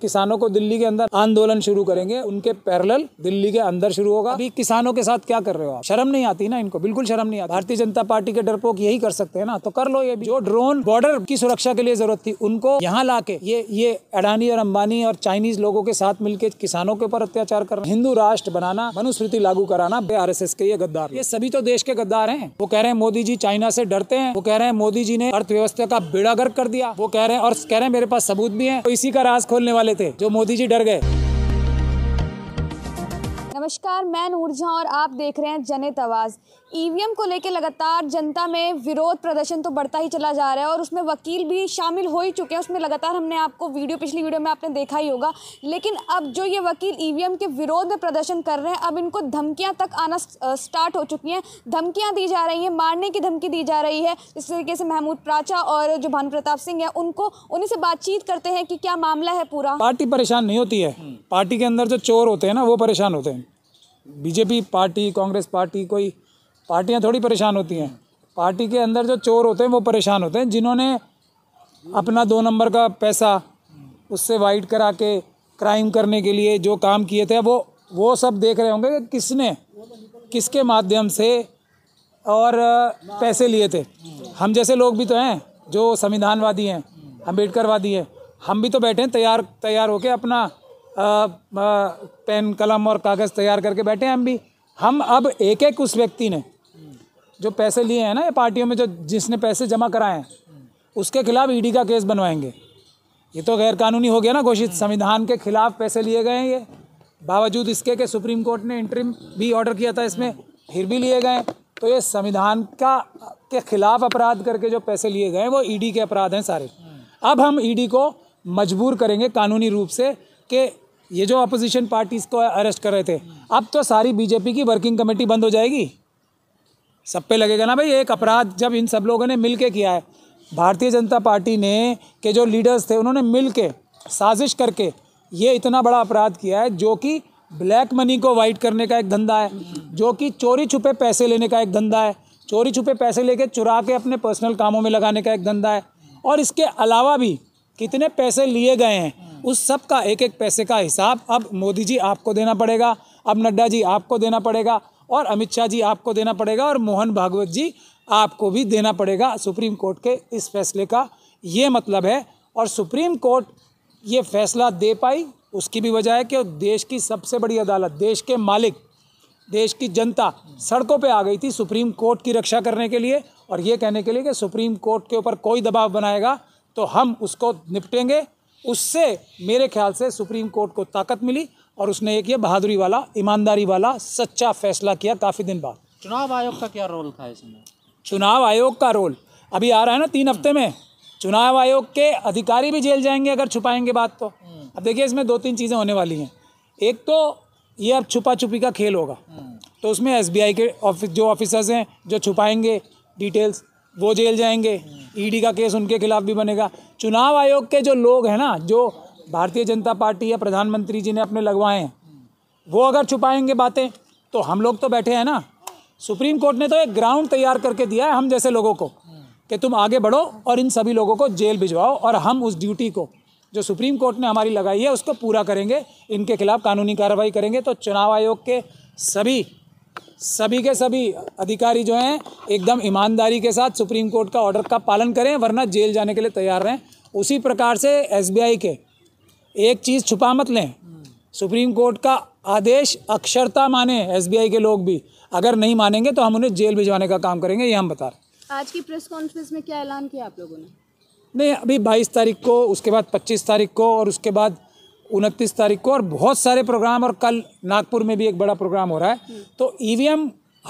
किसानों को दिल्ली के अंदर आंदोलन शुरू करेंगे उनके पैरल दिल्ली के अंदर शुरू होगा अभी किसानों के साथ क्या कर रहे हो आप शर्म नहीं आती ना इनको बिल्कुल शर्म नहीं आती भारतीय जनता पार्टी के डरपोक यही कर सकते हैं ना तो कर लो ये भी जो ड्रोन बॉर्डर की सुरक्षा के लिए जरूरत थी उनको यहाँ ला के ये ये अडानी और अंबानी और चाइनीज लोगों के साथ मिलकर किसानों के ऊपर अत्याचार करना हिंदू राष्ट्र बनाना मनुस्मृति लागू कराना आर एस एस के ये गद्दार ये सभी तो देश के गद्दार है वो कह रहे हैं मोदी जी चाइना से डरते हैं वो कह रहे हैं मोदी जी ने अर्थव्यवस्था का बेड़ा गर्क कर दिया वो कह रहे हैं और कह रहे हैं मेरे पास सबूत भी है तो इसी का राज खोलने वाले थे जो मोदी जी डर गए नमस्कार मैं नूरझा और आप देख रहे हैं जनित आवाज़ ई e को लेकर लगातार जनता में विरोध प्रदर्शन तो बढ़ता ही चला जा रहा है और उसमें वकील भी शामिल हो ही चुके हैं उसमें लगातार हमने आपको वीडियो पिछली वीडियो में आपने देखा ही होगा लेकिन अब जो ये वकील ई e के विरोध में प्रदर्शन कर रहे हैं अब इनको धमकियाँ तक आना स्टार्ट हो चुकी हैं धमकियाँ दी जा रही हैं मारने की धमकी दी जा रही है इस तरीके से महमूद प्राचा और जो भानु प्रताप सिंह है उनको उन्हीं से बातचीत करते हैं कि क्या मामला है पूरा पार्टी परेशान नहीं होती है हम्म। पार्टी के अंदर जो चोर होते हैं ना वो परेशान होते हैं बीजेपी पार्टी कांग्रेस पार्टी कोई पार्टियाँ थोड़ी परेशान होती हैं पार्टी के अंदर जो चोर होते हैं वो परेशान होते हैं जिन्होंने अपना दो नंबर का पैसा उससे वाइट करा के क्राइम करने के लिए जो काम किए थे वो वो सब देख रहे होंगे कि किसने किसके माध्यम से और पैसे लिए थे हम जैसे लोग भी तो हैं जो संविधानवादी हैं अम्बेडकरवादी हैं हम भी तो बैठे हैं तैयार तैयार होकर अपना पेन कलम और कागज़ तैयार करके बैठे हैं हम भी हम अब एक एक उस व्यक्ति ने जो पैसे लिए हैं ना ये पार्टियों में जो जिसने पैसे जमा कराए हैं उसके खिलाफ ईडी e का केस बनवाएंगे ये तो गैर कानूनी हो गया ना घोषित संविधान के खिलाफ पैसे लिए गए हैं ये बावजूद इसके कि सुप्रीम कोर्ट ने इंटरिम भी ऑर्डर किया था इसमें फिर भी लिए गए तो ये संविधान का के खिलाफ अपराध करके जो पैसे लिए गए वो ईडी e के अपराध हैं सारे अब हम ईडी e को मजबूर करेंगे कानूनी रूप से कि ये जो अपोजिशन पार्टीज़ को अरेस्ट कर रहे थे अब तो सारी बीजेपी की वर्किंग कमेटी बंद हो जाएगी सब पे लगेगा ना भाई एक अपराध जब इन सब लोगों ने मिल के किया है भारतीय जनता पार्टी ने के जो लीडर्स थे उन्होंने मिल के साजिश करके ये इतना बड़ा अपराध किया है जो कि ब्लैक मनी को वाइट करने का एक धंधा है जो कि चोरी छुपे पैसे लेने का एक धंधा है चोरी छुपे पैसे लेके चुरा के अपने पर्सनल कामों में लगाने का एक धंधा है और इसके अलावा भी कितने पैसे लिए गए हैं उस सब का एक एक पैसे का हिसाब अब मोदी जी आपको देना पड़ेगा अब नड्डा जी आपको देना पड़ेगा और अमित शाह जी आपको देना पड़ेगा और मोहन भागवत जी आपको भी देना पड़ेगा सुप्रीम कोर्ट के इस फैसले का ये मतलब है और सुप्रीम कोर्ट ये फैसला दे पाई उसकी भी वजह है कि देश की सबसे बड़ी अदालत देश के मालिक देश की जनता सड़कों पे आ गई थी सुप्रीम कोर्ट की रक्षा करने के लिए और ये कहने के लिए कि सुप्रीम कोर्ट के ऊपर कोई दबाव बनाएगा तो हम उसको निपटेंगे उससे मेरे ख्याल से सुप्रीम कोर्ट को ताकत मिली और उसने एक ये बहादुरी वाला ईमानदारी वाला सच्चा फैसला किया काफ़ी दिन बाद चुनाव आयोग का क्या रोल था इसमें चुनाव आयोग का रोल अभी आ रहा है ना तीन हफ्ते में चुनाव आयोग के अधिकारी भी जेल जाएंगे अगर छुपाएंगे बात तो हम्म। अब देखिए इसमें दो तीन चीज़ें होने वाली हैं एक तो ये अब छुपा छुपी का खेल होगा हम्म। तो उसमें एसबीआई के ऑफिस जो ऑफिसर्स हैं जो छुपाएंगे डिटेल्स वो जेल जाएंगे ईडी e का केस उनके खिलाफ भी बनेगा चुनाव आयोग के जो लोग हैं ना जो भारतीय जनता पार्टी या प्रधानमंत्री जी ने अपने लगवाए हैं वो अगर छुपाएंगे बातें तो हम लोग तो बैठे हैं ना सुप्रीम कोर्ट ने तो एक ग्राउंड तैयार करके दिया है हम जैसे लोगों को कि तुम आगे बढ़ो और इन सभी लोगों को जेल भिजवाओ और हम उस ड्यूटी को जो सुप्रीम कोर्ट ने हमारी लगाई है उसको पूरा करेंगे इनके खिलाफ कानूनी कार्रवाई करेंगे तो चुनाव आयोग के सभी सभी के सभी अधिकारी जो हैं एकदम ईमानदारी के साथ सुप्रीम कोर्ट का ऑर्डर का पालन करें वरना जेल जाने के लिए तैयार रहें उसी प्रकार से एसबीआई के एक चीज़ छुपा मत लें सुप्रीम कोर्ट का आदेश अक्षरता माने एसबीआई के लोग भी अगर नहीं मानेंगे तो हम उन्हें जेल भिजवाने का काम करेंगे ये हम बता रहे आज की प्रेस कॉन्फ्रेंस में क्या ऐलान किया आप लोगों ने नहीं अभी 22 तारीख को उसके बाद 25 तारीख को और उसके बाद उनतीस तारीख को और बहुत सारे प्रोग्राम और कल नागपुर में भी एक बड़ा प्रोग्राम हो रहा है हम्म। तो ई e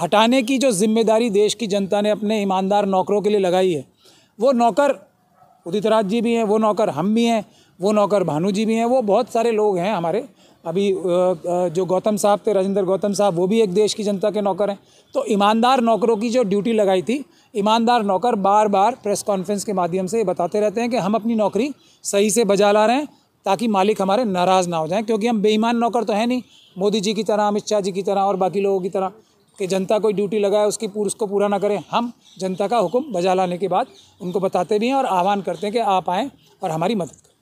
हटाने की जो जिम्मेदारी देश की जनता ने अपने ईमानदार नौकरों के लिए लगाई है वो नौकर उदित राज जी भी हैं वो नौकर हम भी हैं वो नौकर भानु जी भी हैं वो बहुत सारे लोग हैं हमारे अभी जो गौतम साहब थे राजेंद्र गौतम साहब वो भी एक देश की जनता के नौकर हैं तो ईमानदार नौकरों की जो ड्यूटी लगाई थी ईमानदार नौकर बार बार प्रेस कॉन्फ्रेंस के माध्यम से बताते रहते हैं कि हम अपनी नौकरी सही से बजा ला रहे हैं ताकि मालिक हमारे नाराज़ ना हो जाएं क्योंकि हम बेईमान नौकर तो हैं नहीं मोदी जी की तरह अमित शाह जी की तरह और बाकी लोगों की तरह कि जनता कोई ड्यूटी लगाए उसकी पूर उसको पूरा ना करें हम जनता का हुक्म बजा लाने के बाद उनको बताते भी हैं और आह्वान करते हैं कि आप आएँ और हमारी मदद करें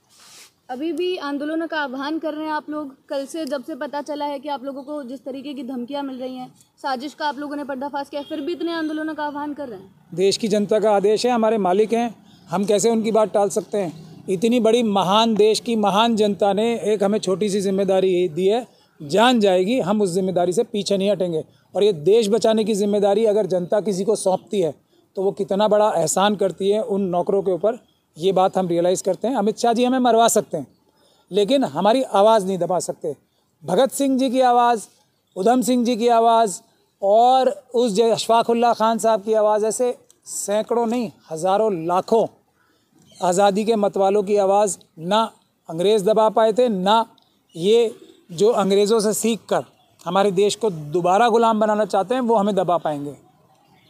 अभी भी आंदोलनों का आह्वान कर रहे हैं आप लोग कल से जब से पता चला है कि आप लोगों को जिस तरीके की धमकियां मिल रही हैं साजिश का आप लोगों ने पर्दाफाश किया फिर भी इतने आंदोलनों का आह्वान कर रहे हैं देश की जनता का आदेश है हमारे मालिक हैं हम कैसे उनकी बात टाल सकते हैं इतनी बड़ी महान देश की महान जनता ने एक हमें छोटी सी जिम्मेदारी दी है जान जाएगी हम उस जिम्मेदारी से पीछे नहीं हटेंगे और ये देश बचाने की जिम्मेदारी अगर जनता किसी को सौंपती है तो वो कितना बड़ा एहसान करती है उन नौकरों के ऊपर ये बात हम रियलाइज़ करते हैं अमित शाह जी हमें मरवा सकते हैं लेकिन हमारी आवाज़ नहीं दबा सकते भगत सिंह जी की आवाज़ उधम सिंह जी की आवाज़ और उस अशफाक ख़ान साहब की आवाज़ ऐसे सैकड़ों नहीं हज़ारों लाखों आज़ादी के मतवालों की आवाज़ ना अंग्रेज़ दबा पाए थे ना ये जो अंग्रेज़ों से सीख कर हमारे देश को दोबारा गुलाम बनाना चाहते हैं वो हमें दबा पाएंगे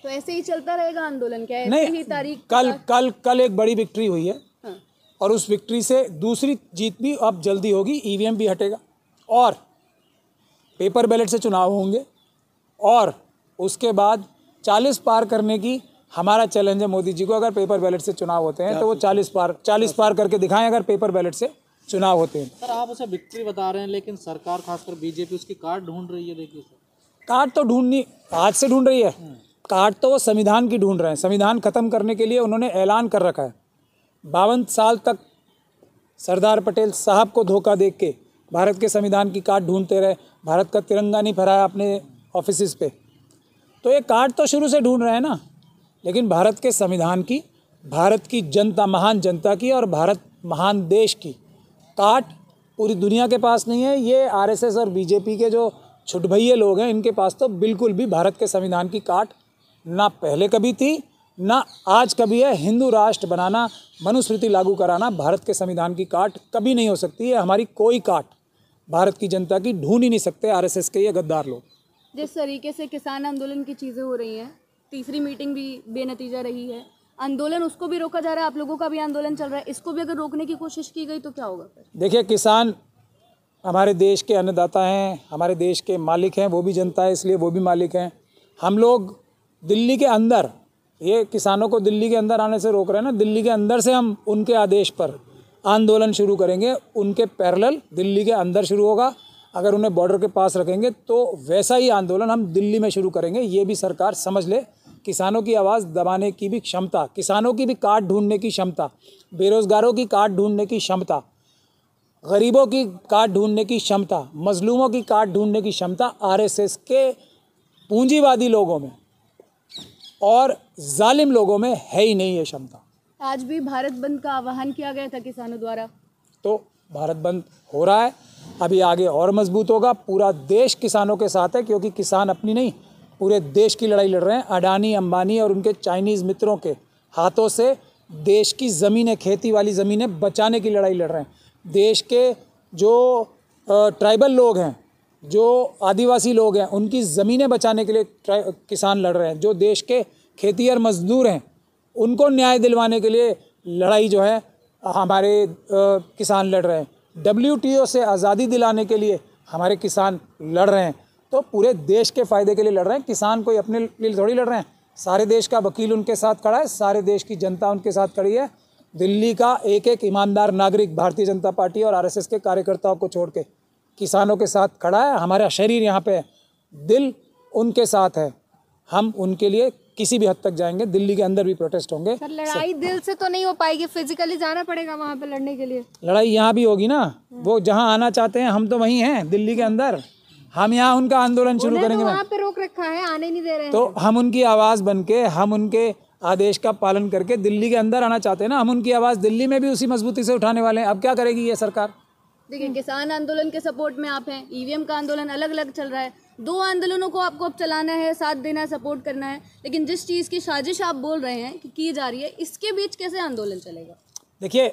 तो ऐसे ही चलता रहेगा आंदोलन क्या नहीं ही तारीख कल कल कल एक बड़ी विक्ट्री हुई है हाँ। और उस विक्ट्री से दूसरी जीत भी अब जल्दी होगी ई e भी हटेगा और पेपर बैलेट से चुनाव होंगे और उसके बाद चालीस पार करने की हमारा चैलेंज है मोदी जी को अगर पेपर बैलेट से चुनाव होते हैं तो वो चालीस पार चालीस पार करके दिखाएं अगर पेपर बैलेट से चुनाव होते हैं सर आप उसे विक्ट्री बता रहे हैं लेकिन सरकार खासकर बीजेपी उसकी कार्ड ढूंढ रही है देखिए सर कार्ड तो ढूंढनी आज से ढूंढ रही है कार्ड हम्म। तो वो संविधान की ढूंढ रहे हैं संविधान ख़त्म करने के लिए उन्होंने ऐलान कर रखा है बावन साल तक सरदार पटेल साहब को धोखा देख के भारत के संविधान की कार्ड ढूंढते रहे भारत का तिरंगा नहीं फहराया अपने ऑफिस पे तो ये कार्ड तो शुरू से ढूंढ रहे हैं ना लेकिन भारत के संविधान की भारत की जनता महान जनता की और भारत महान देश की काट पूरी दुनिया के पास नहीं है ये आरएसएस और बीजेपी के जो छुटभैये लोग हैं इनके पास तो बिल्कुल भी भारत के संविधान की काट ना पहले कभी थी ना आज कभी है हिंदू राष्ट्र बनाना मनुस्मृति लागू कराना भारत के संविधान की काट कभी नहीं हो सकती है हमारी कोई काट भारत की जनता की ढूंढ ही नहीं सकते आरएसएस के ये गद्दार लोग जिस तरीके से किसान आंदोलन की चीज़ें हो रही हैं तीसरी मीटिंग भी बेनतीजा रही है आंदोलन उसको भी रोका जा रहा है आप लोगों का भी आंदोलन चल रहा है इसको भी अगर रोकने की कोशिश की गई तो क्या होगा देखिए किसान हमारे देश के अन्नदाता हैं हमारे देश के मालिक हैं वो भी जनता है इसलिए वो भी मालिक हैं हम लोग दिल्ली के अंदर ये किसानों को दिल्ली के अंदर आने से रोक रहे हैं ना दिल्ली के अंदर से हम उनके आदेश पर आंदोलन शुरू करेंगे उनके पैरेलल दिल्ली के अंदर शुरू होगा अगर उन्हें बॉर्डर के पास रखेंगे तो वैसा ही आंदोलन हम दिल्ली में शुरू करेंगे ये भी सरकार समझ ले किसानों की आवाज़ दबाने की भी क्षमता किसानों की भी कार्ड ढूंढने की क्षमता बेरोज़गारों की कार्ड ढूंढने की क्षमता गरीबों की कार्ड ढूंढने की क्षमता मजलूमों की कार्ड ढूंढने की क्षमता आरएसएस के पूंजीवादी लोगों में और जालिम लोगों में है ही नहीं ये क्षमता आज भी भारत बंद का आह्वान किया गया था किसानों द्वारा तो भारत बंद हो रहा है अभी आगे और मजबूत होगा पूरा देश किसानों के साथ है क्योंकि किसान अपनी नहीं पूरे देश की लड़ाई लड़ रहे हैं अडानी अंबानी और उनके चाइनीज़ मित्रों के हाथों से देश की ज़मीनें खेती वाली ज़मीनें बचाने की लड़ाई लड़ रहे हैं देश के जो ट्राइबल लोग हैं जो आदिवासी लोग हैं उनकी ज़मीनें बचाने के लिए किसान लड़ रहे हैं जो देश के खेती और मज़दूर हैं उनको न्याय दिलवाने के लिए लड़ाई जो है हमारे किसान लड़ रहे हैं डब्ल्यू से आज़ादी दिलाने के लिए हमारे किसान लड़ रहे हैं तो पूरे देश के फ़ायदे के लिए लड़ रहे हैं किसान कोई अपने लिए थोड़ी लड़ रहे हैं सारे देश का वकील उनके साथ खड़ा है सारे देश की जनता उनके साथ खड़ी है दिल्ली का एक एक ईमानदार नागरिक भारतीय जनता पार्टी और आरएसएस के कार्यकर्ताओं को छोड़ के किसानों के साथ खड़ा है हमारा शरीर यहाँ पे है दिल उनके साथ है हम उनके लिए किसी भी हद तक जाएंगे दिल्ली के अंदर भी प्रोटेस्ट होंगे सर लड़ाई सर, दिल से तो नहीं हो पाएगी फिजिकली जाना पड़ेगा वहाँ पे लड़ने के लिए लड़ाई यहाँ भी होगी ना वो जहाँ आना चाहते हैं हम तो वहीं हैं दिल्ली के अंदर हम यहाँ उनका आंदोलन शुरू तो करेंगे वहाँ पे रोक रखा है आने नहीं दे रहे तो हम उनकी आवाज़ बन के हम उनके आदेश का पालन करके दिल्ली के अंदर आना चाहते हैं ना हम उनकी आवाज़ दिल्ली में भी उसी मजबूती से उठाने वाले हैं अब क्या करेगी ये सरकार देखिए किसान आंदोलन के सपोर्ट में आप हैं ईवीएम का आंदोलन अलग अलग चल रहा है दो आंदोलनों को आपको अब चलाना है साथ देना है सपोर्ट करना है लेकिन जिस चीज़ की साजिश आप बोल रहे हैं कि की जा रही है इसके बीच कैसे आंदोलन चलेगा देखिए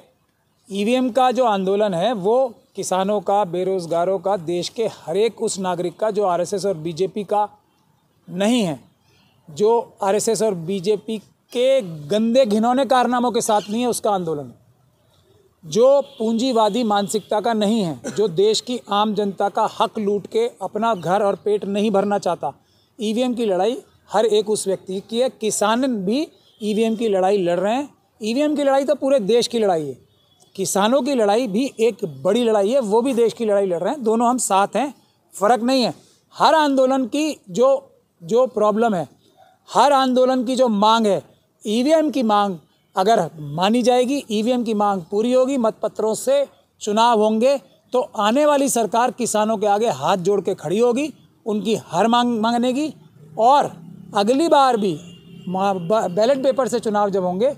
ईवीएम का जो आंदोलन है वो किसानों का बेरोज़गारों का देश के हर एक उस नागरिक का जो आरएसएस और बीजेपी का नहीं है जो आरएसएस और बीजेपी के गंदे घिनौने कारनामों के साथ नहीं है उसका आंदोलन जो पूंजीवादी मानसिकता का नहीं है जो देश की आम जनता का हक लूट के अपना घर और पेट नहीं भरना चाहता ई की लड़ाई हर एक उस व्यक्ति की है किसान भी ई की लड़ाई लड़ रहे हैं ई की लड़ाई तो पूरे देश की लड़ाई है किसानों की लड़ाई भी एक बड़ी लड़ाई है वो भी देश की लड़ाई लड़ रहे हैं दोनों हम साथ हैं फ़र्क नहीं है हर आंदोलन की जो जो प्रॉब्लम है हर आंदोलन की जो मांग है ईवीएम e की मांग अगर मानी जाएगी ईवीएम e की मांग पूरी होगी मतपत्रों से चुनाव होंगे तो आने वाली सरकार किसानों के आगे हाथ जोड़ के खड़ी होगी उनकी हर मांग मांगनेगी और अगली बार भी बैलेट पेपर से चुनाव जब होंगे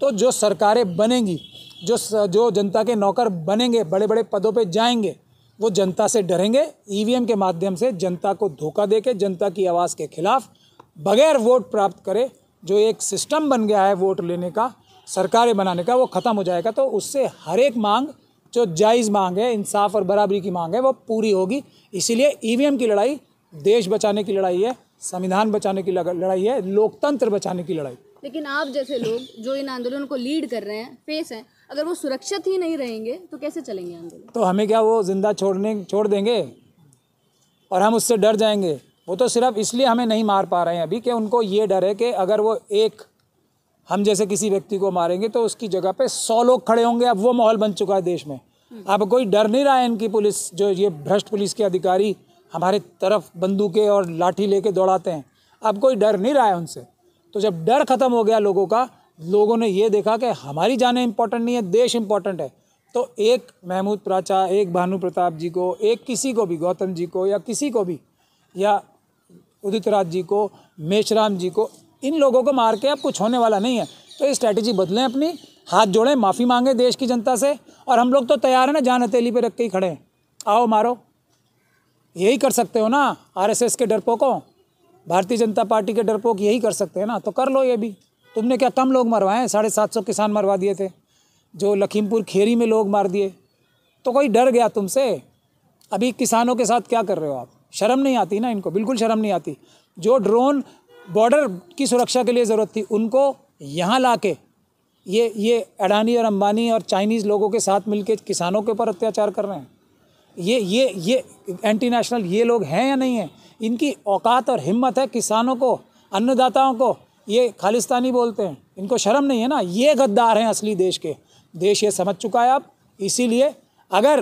तो जो सरकारें बनेंगी जो जो जनता के नौकर बनेंगे बड़े बड़े पदों पे जाएंगे वो जनता से डरेंगे ईवीएम e के माध्यम से जनता को धोखा दे के जनता की आवाज़ के खिलाफ बगैर वोट प्राप्त करे जो एक सिस्टम बन गया है वोट लेने का सरकारें बनाने का वो ख़त्म हो जाएगा तो उससे हर एक मांग जो जायज़ मांग है इंसाफ और बराबरी की मांग है वो पूरी होगी इसीलिए ई e की लड़ाई देश बचाने की लड़ाई है संविधान बचाने की लड़ाई है लोकतंत्र बचाने की लड़ाई लेकिन आप जैसे लोग जो इन आंदोलन को लीड कर रहे हैं फेस हैं अगर वो सुरक्षित ही नहीं रहेंगे तो कैसे चलेंगे आंदोलन तो हमें क्या वो ज़िंदा छोड़ने छोड़ देंगे और हम उससे डर जाएंगे वो तो सिर्फ इसलिए हमें नहीं मार पा रहे हैं अभी कि उनको ये डर है कि अगर वो एक हम जैसे किसी व्यक्ति को मारेंगे तो उसकी जगह पे सौ लोग खड़े होंगे अब वो माहौल बन चुका है देश में हम्म। अब कोई डर नहीं रहा है इनकी पुलिस जो ये भ्रष्ट पुलिस के अधिकारी हमारे तरफ बंदूकें और लाठी लेके दौड़ाते हैं अब कोई डर नहीं रहा है उनसे तो जब डर ख़त्म हो गया लोगों का लोगों ने ये देखा कि हमारी जाने इम्पोर्टेंट नहीं है देश इम्पोर्टेंट है तो एक महमूद प्राचा एक भानु प्रताप जी को एक किसी को भी गौतम जी को या किसी को भी या उदित राज जी को मेशराम जी को इन लोगों को मार के अब कुछ होने वाला नहीं है तो ये स्ट्रैटेजी बदलें अपनी हाथ जोड़ें माफ़ी मांगें देश की जनता से और हम लोग तो तैयार हैं ना जान हथेली पर रख के ही खड़े हैं आओ मारो यही कर सकते हो ना आरएसएस के डरपोकों भारतीय जनता पार्टी के डरपोक यही कर सकते हैं ना तो कर लो ये भी तुमने क्या कम लोग मरवाए साढ़े सात सौ किसान मरवा दिए थे जो लखीमपुर खेरी में लोग मार दिए तो कोई डर गया तुमसे अभी किसानों के साथ क्या कर रहे हो आप शर्म नहीं आती ना इनको बिल्कुल शर्म नहीं आती जो ड्रोन बॉर्डर की सुरक्षा के लिए ज़रूरत थी उनको यहाँ ला के ये ये अडानी और अंबानी और चाइनीज़ लोगों के साथ मिलकर किसानों के ऊपर अत्याचार कर रहे हैं ये ये ये एंटी नेशनल ये लोग हैं या नहीं हैं इनकी औकात और हिम्मत है किसानों को अन्नदाताओं को ये खालिस्तानी बोलते हैं इनको शर्म नहीं है ना ये गद्दार हैं असली देश के देश ये समझ चुका है आप इसीलिए अगर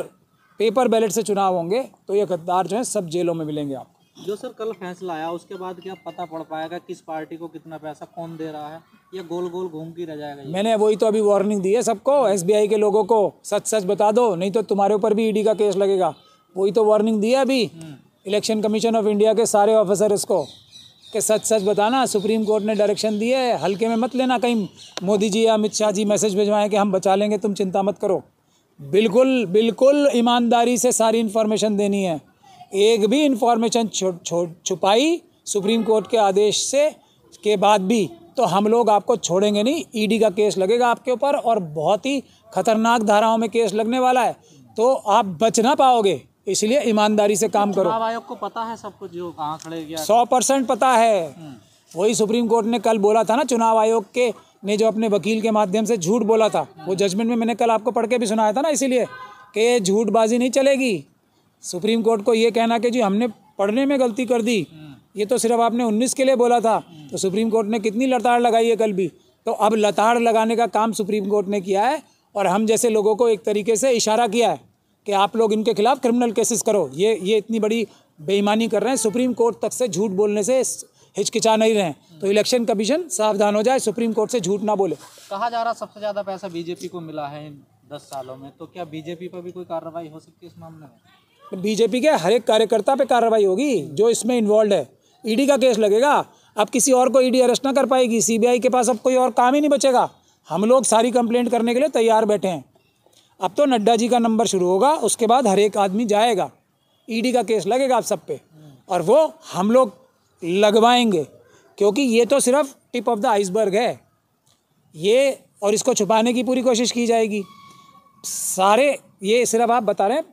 पेपर बैलेट से चुनाव होंगे तो ये गद्दार जो हैं सब जेलों में मिलेंगे आप जो सर कल फैसला आया उसके बाद क्या पता पड़ पाएगा किस पार्टी को कितना पैसा कौन दे रहा है ये गोल गोल घूम के रह जाएगा मैंने वही तो अभी वार्निंग दी है सबको एस के लोगों को सच सच बता दो नहीं तो तुम्हारे ऊपर भी ईडी e का केस लगेगा वही तो वार्निंग दी है अभी इलेक्शन कमीशन ऑफ इंडिया के सारे ऑफिसर इसको कि सच सच बताना सुप्रीम कोर्ट ने डायरेक्शन दिया है हल्के में मत लेना कहीं मोदी जी या अमित शाह जी मैसेज भिजवाएं कि हम बचा लेंगे तुम चिंता मत करो बिल्कुल बिल्कुल ईमानदारी से सारी इन्फॉर्मेशन देनी है एक भी इन्फॉर्मेशन छुपाई सुप्रीम कोर्ट के आदेश से के बाद भी तो हम लोग आपको छोड़ेंगे नहीं ईडी e का केस लगेगा आपके ऊपर और बहुत ही खतरनाक धाराओं में केस लगने वाला है तो आप बच ना पाओगे इसलिए ईमानदारी से काम करो आयोग को पता है सब कुछ जो कहाँ खड़े गया सौ परसेंट पता है हम्म। वही सुप्रीम कोर्ट ने कल बोला था ना चुनाव आयोग के ने जो अपने वकील के माध्यम से झूठ बोला था वो जजमेंट में मैंने कल आपको पढ़ के भी सुनाया था ना इसीलिए कि ये झूठबाजी नहीं चलेगी सुप्रीम कोर्ट को ये कहना कि जी हमने पढ़ने में गलती कर दी हम्म। ये तो सिर्फ आपने 19 के लिए बोला था हम्म। तो सुप्रीम कोर्ट ने कितनी लताड़ लगाई है कल भी तो अब लताड़ लगाने का काम सुप्रीम कोर्ट ने किया है और हम जैसे लोगों को एक तरीके से इशारा किया है कि आप लोग इनके खिलाफ़ क्रिमिनल केसेस करो ये ये इतनी बड़ी बेईमानी कर रहे हैं सुप्रीम कोर्ट तक से झूठ बोलने से हिचकिचा नहीं रहे तो इलेक्शन कमीशन सावधान हो जाए सुप्रीम कोर्ट से झूठ ना बोले कहा जा रहा सबसे ज़्यादा पैसा बीजेपी को मिला है इन दस सालों में तो क्या बीजेपी पर भी कोई कार्रवाई हो सकती है इस मामले में बीजेपी के हर एक कार्यकर्ता पे कार्रवाई होगी जो इसमें इन्वॉल्व है ईडी e का केस लगेगा अब किसी और को ईडी e अरेस्ट ना कर पाएगी सीबीआई के पास अब कोई और काम ही नहीं बचेगा हम लोग सारी कंप्लेंट करने के लिए तैयार बैठे हैं अब तो नड्डा जी का नंबर शुरू होगा उसके बाद हर एक आदमी जाएगा ईडी e का केस लगेगा आप सब पे और वो हम लोग लगवाएंगे क्योंकि ये तो सिर्फ टिप ऑफ द आइसबर्ग है ये और इसको छुपाने की पूरी कोशिश की जाएगी सारे ये सिर्फ आप बता रहे हैं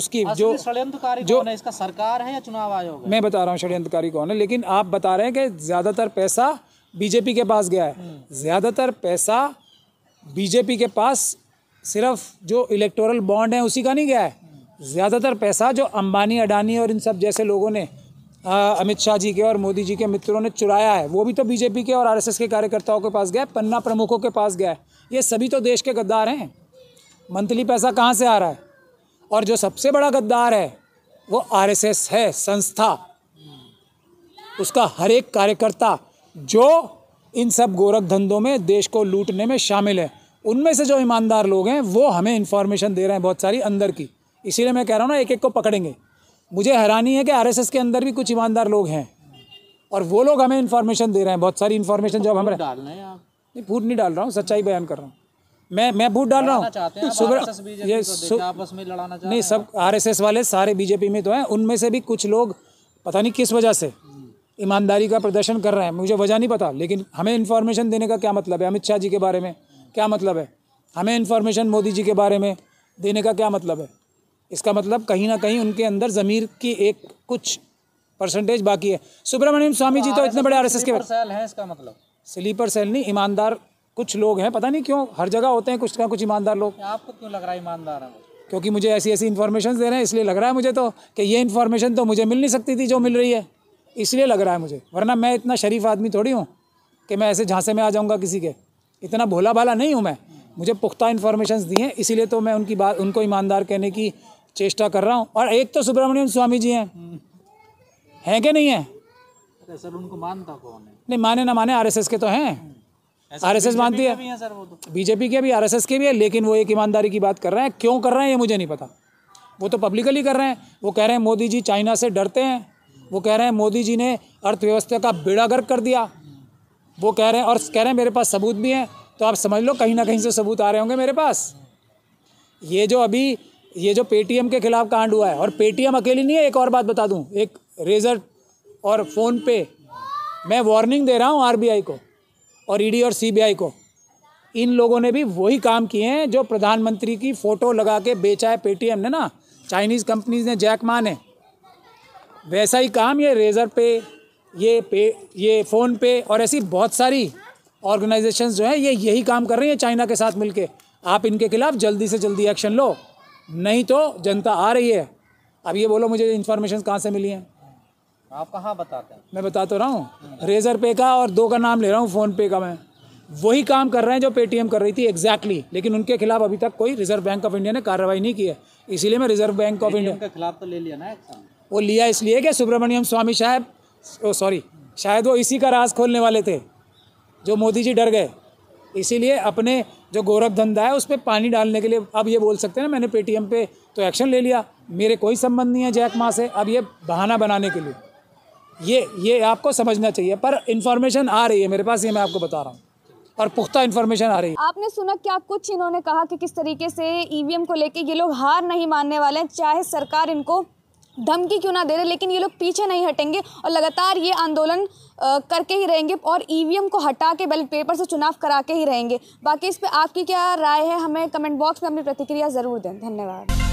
उसकी जो षडयंत्रकारी जो है इसका सरकार है या चुनाव आयोग मैं बता रहा हूँ षडयंत्रकारी कौन है लेकिन आप बता रहे हैं कि ज़्यादातर पैसा बीजेपी के पास गया है हम्म। ज़्यादातर पैसा बीजेपी के पास सिर्फ जो इलेक्टोरल बॉन्ड है उसी का नहीं गया है ज़्यादातर पैसा जो अंबानी अडानी और इन सब जैसे लोगों ने अमित शाह जी के और मोदी जी के मित्रों ने चुराया है वो भी तो बीजेपी के और आरएसएस के कार्यकर्ताओं के पास गया है पन्ना प्रमुखों के पास गया है ये सभी तो देश के गद्दार हैं मंथली पैसा कहाँ से आ रहा है और जो सबसे बड़ा गद्दार है वो आर है संस्था उसका हर एक कार्यकर्ता जो इन सब गोरख धंधों में देश को लूटने में शामिल है उनमें से जो ईमानदार लोग हैं वो हमें इन्फॉर्मेशन दे रहे हैं बहुत सारी अंदर की इसीलिए मैं कह रहा हूँ ना एक एक को पकड़ेंगे मुझे हैरानी है कि आरएसएस के अंदर भी कुछ ईमानदार लोग हैं और वो लोग हमें इन्फॉर्मेशन दे रहे हैं बहुत सारी इन्फॉर्मेशन जब हम डाल रहे हैं नहीं फूट नहीं डाल रहा हूँ सच्चाई बयान कर रहा हूँ मैं मैं बूट डाल रहा हूँ सुबह ये आपस में लड़ाना नहीं सब आरएसएस वाले सारे बीजेपी में तो हैं उनमें से भी कुछ लोग पता नहीं किस वजह से ईमानदारी का प्रदर्शन कर रहे हैं मुझे वजह नहीं पता लेकिन हमें इन्फॉर्मेशन देने का क्या मतलब है अमित शाह जी के बारे में क्या मतलब है हमें इन्फॉर्मेशन मोदी जी के बारे में देने का क्या मतलब है इसका मतलब कहीं ना कहीं उनके अंदर ज़मीर की एक कुछ परसेंटेज बाकी है सुब्रमण्यम स्वामी जी तो इतने बड़े आरएसएस के सेल हैं इसका मतलब स्लीपर सेल नहीं ईमानदार कुछ लोग हैं पता नहीं क्यों हर जगह होते हैं कुछ ना कुछ ईमानदार लोग आपको क्यों लग रहा है ईमानदार है क्योंकि मुझे ऐसी ऐसी इन्फॉर्मेशन दे रहे हैं इसलिए लग रहा है मुझे तो कि ये इन्फॉर्मेशन तो मुझे मिल नहीं सकती थी जो मिल रही है इसलिए लग रहा है मुझे वरना मैं इतना शरीफ आदमी थोड़ी हूँ कि मैं ऐसे झांसे में आ जाऊँगा किसी के इतना भोला भाला नहीं हूँ मैं मुझे पुख्ता इन्फॉर्मेशन दी हैं इसीलिए तो मैं उनकी बात उनको ईमानदार कहने की चेष्टा कर रहा हूँ और एक तो सुब्रमण्यम स्वामी जी हैं हैं कि नहीं है सर उनको मानता कौन है नहीं माने ना माने आरएसएस के तो हैं तो आरएसएस मानती है, तो। बीजेपी के भी आरएसएस के भी है लेकिन वो एक ईमानदारी की बात कर रहे हैं क्यों कर रहे हैं ये मुझे नहीं पता वो तो पब्लिकली कर रहे हैं वो कह रहे हैं मोदी जी चाइना से डरते हैं वो कह रहे हैं मोदी जी ने अर्थव्यवस्था का बेड़ा गर्क कर दिया वो कह रहे हैं और कह रहे हैं मेरे पास सबूत भी हैं तो आप समझ लो कहीं ना कहीं से सबूत आ रहे होंगे मेरे पास ये जो अभी ये जो पेटीएम के खिलाफ कांड हुआ है और पेटीएम अकेली नहीं है एक और बात बता दूं एक रेजर और फ़ोन पे मैं वार्निंग दे रहा हूं आरबीआई को और ईडी e और सीबीआई को इन लोगों ने भी वही काम किए हैं जो प्रधानमंत्री की फ़ोटो लगा के बेचा है पेटीएम ने ना चाइनीज़ कंपनीज ने जैक माने वैसा ही काम ये रेजर पे ये पे ये फ़ोन पे और ऐसी बहुत सारी ऑर्गेनाइजेशंस जो हैं ये यही काम कर रही हैं चाइना के साथ मिलके आप इनके खिलाफ जल्दी से जल्दी एक्शन लो नहीं तो जनता आ रही है अब ये बोलो मुझे इन्फॉर्मेशन कहाँ से मिली हैं आप कहाँ बताते हैं मैं बता तो रहा हूँ रेजर पे का और दो का नाम ले रहा हूँ फ़ोन पे का मैं वही काम कर रहे हैं जो पेटीएम कर रही थी एग्जैक्टली exactly. लेकिन उनके खिलाफ अभी तक कोई रिजर्व बैंक ऑफ इंडिया ने कार्रवाई नहीं की है इसीलिए मैं रिजर्व बैंक ऑफ इंडिया के खिलाफ तो ले लिया ना वो लिया इसलिए कि सुब्रमण्यम स्वामी साहब ओ सॉरी शायद वो इसी का राज खोलने वाले थे जो मोदी जी डर गए इसीलिए अपने जो गौरव धंधा है उस पर पानी डालने के लिए अब ये बोल सकते हैं ना मैंने पेटीएम पे तो एक्शन ले लिया मेरे कोई संबंध नहीं है जैक माँ से अब ये बहाना बनाने के लिए ये ये आपको समझना चाहिए पर इन्फॉर्मेशन आ रही है मेरे पास ये मैं आपको बता रहा हूँ और पुख्ता इन्फॉर्मेशन आ रही है आपने सुना क्या कुछ इन्होंने कहा कि किस तरीके से ईवीएम e को लेके ये लोग हार नहीं मानने वाले हैं चाहे सरकार इनको धमकी क्यों ना दे रहे लेकिन ये लोग पीछे नहीं हटेंगे और लगातार ये आंदोलन करके ही रहेंगे और ईवीएम e को हटा के बैलेट पेपर से चुनाव करा के ही रहेंगे बाकी इस पर आपकी क्या राय है हमें कमेंट बॉक्स में अपनी प्रतिक्रिया ज़रूर दें धन्यवाद